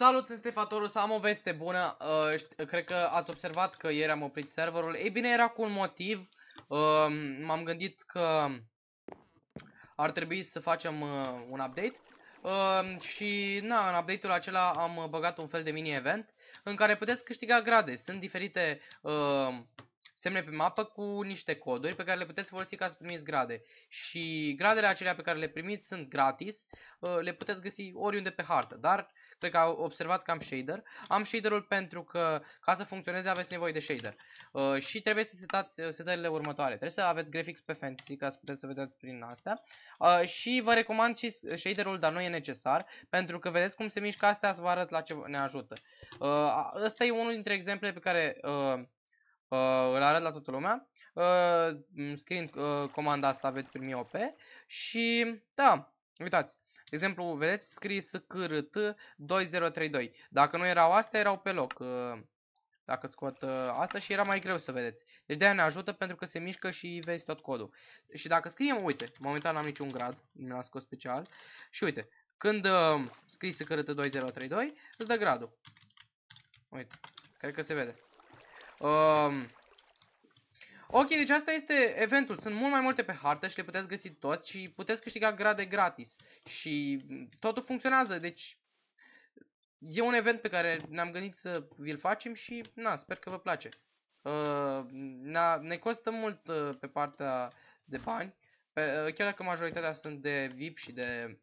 Salut, sunt Stefatorul, să am o veste bună, uh, cred că ați observat că ieri am oprit serverul, ei bine era cu un motiv, uh, m-am gândit că ar trebui să facem uh, un update uh, și na, în update-ul acela am băgat un fel de mini-event în care puteți câștiga grade, sunt diferite uh, semne pe mapă cu niște coduri pe care le puteți folosi ca să primiți grade. Și gradele acelea pe care le primiți sunt gratis, uh, le puteți găsi oriunde pe hartă, dar cred că observați că am shader. Am shaderul pentru că ca să funcționeze aveți nevoie de shader. Uh, și trebuie să setați uh, setările următoare. Trebuie să aveți graphics pe fantasy ca să puteți să vedeți prin astea. Și vă recomand și shaderul, dar nu e necesar, pentru că vedeți cum se mișcă astea, să vă arăt la ce ne ajută. Ăsta e unul dintre exemplele pe care Uh, îl arăt la toată lumea. Uh, scriind uh, comanda asta veți primi OP. Și da, uitați. De exemplu, vedeți, scris CRT 2032. Dacă nu erau astea, erau pe loc. Uh, dacă scot uh, asta și era mai greu să vedeți. Deci de-aia ne ajută pentru că se mișcă și vezi tot codul. Și dacă scriem, uite, momentan n-am niciun grad, mi l-am scos special. Și uite, când uh, scrii SCRT 2032, îți dă gradul. Uite, cred că se vede. Um, ok, deci asta este eventul. Sunt mult mai multe pe hartă și le puteți găsi toți și puteți câștiga grade gratis. Și totul funcționează, deci e un event pe care ne-am gândit să vi-l facem și na, sper că vă place. Uh, na, ne costă mult uh, pe partea de bani, pe, uh, chiar dacă majoritatea sunt de VIP și de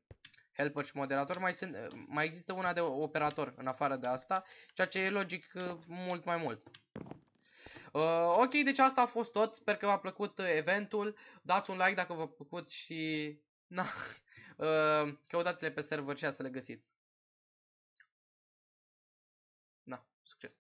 helper și moderator, mai, sunt, uh, mai există una de operator în afară de asta, ceea ce e logic uh, mult mai mult. Uh, ok, deci asta a fost tot. Sper că v-a plăcut uh, eventul. Dați un like dacă v-a plăcut și... Na, uh, căutați-le pe server și să le găsiți. Na, succes!